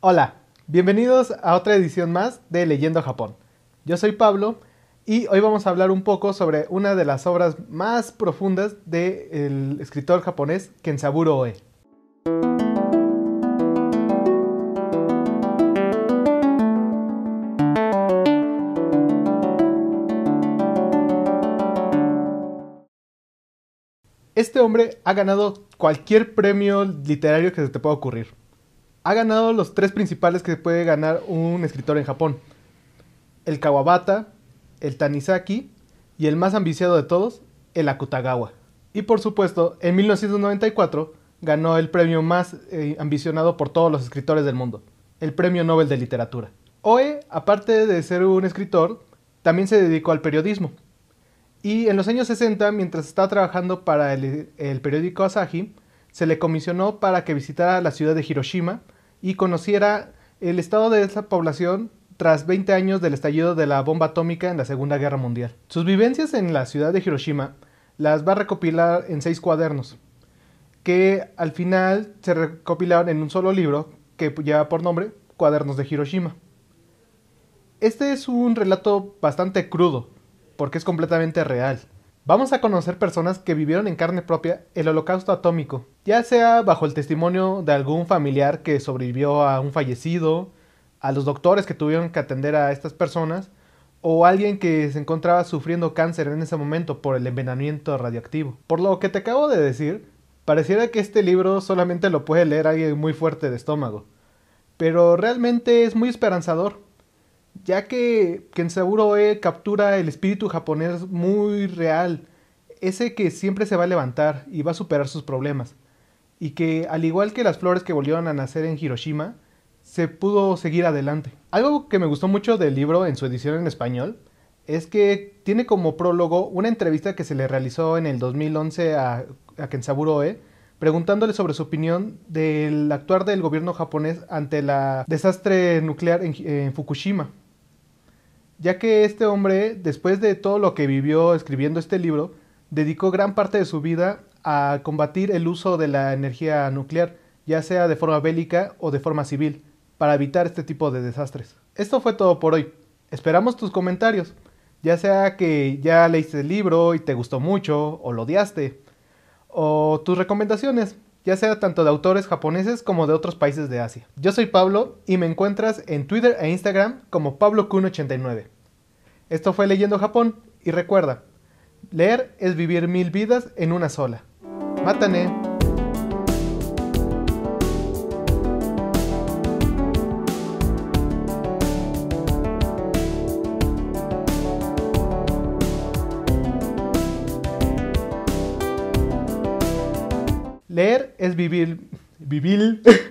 Hola, bienvenidos a otra edición más de Leyendo Japón. Yo soy Pablo y hoy vamos a hablar un poco sobre una de las obras más profundas del escritor japonés Kensaburo Oe. Este hombre ha ganado cualquier premio literario que se te pueda ocurrir. Ha ganado los tres principales que puede ganar un escritor en Japón. El Kawabata, el Tanizaki y el más ambiciado de todos, el Akutagawa. Y por supuesto, en 1994 ganó el premio más eh, ambicionado por todos los escritores del mundo, el Premio Nobel de Literatura. Oe, aparte de ser un escritor, también se dedicó al periodismo. Y en los años 60, mientras estaba trabajando para el periódico Asahi, se le comisionó para que visitara la ciudad de Hiroshima y conociera el estado de esa población tras 20 años del estallido de la bomba atómica en la Segunda Guerra Mundial. Sus vivencias en la ciudad de Hiroshima las va a recopilar en seis cuadernos, que al final se recopilaron en un solo libro que lleva por nombre Cuadernos de Hiroshima. Este es un relato bastante crudo, porque es completamente real. Vamos a conocer personas que vivieron en carne propia el holocausto atómico, ya sea bajo el testimonio de algún familiar que sobrevivió a un fallecido, a los doctores que tuvieron que atender a estas personas, o alguien que se encontraba sufriendo cáncer en ese momento por el envenenamiento radioactivo. Por lo que te acabo de decir, pareciera que este libro solamente lo puede leer alguien muy fuerte de estómago, pero realmente es muy esperanzador ya que Kensaburo Oe captura el espíritu japonés muy real, ese que siempre se va a levantar y va a superar sus problemas, y que al igual que las flores que volvieron a nacer en Hiroshima, se pudo seguir adelante. Algo que me gustó mucho del libro en su edición en español es que tiene como prólogo una entrevista que se le realizó en el 2011 a, Kensaburo Oe, preguntándole sobre su opinión del actuar del gobierno japonés ante el desastre nuclear en Fukushima ya que este hombre, después de todo lo que vivió escribiendo este libro, dedicó gran parte de su vida a combatir el uso de la energía nuclear, ya sea de forma bélica o de forma civil, para evitar este tipo de desastres. Esto fue todo por hoy. Esperamos tus comentarios, ya sea que ya leíste el libro y te gustó mucho o lo odiaste, o tus recomendaciones ya sea tanto de autores japoneses como de otros países de Asia. Yo soy Pablo y me encuentras en Twitter e Instagram como PabloKun89. Esto fue Leyendo Japón y recuerda, leer es vivir mil vidas en una sola. Mátane. leer es vivir. Vivir.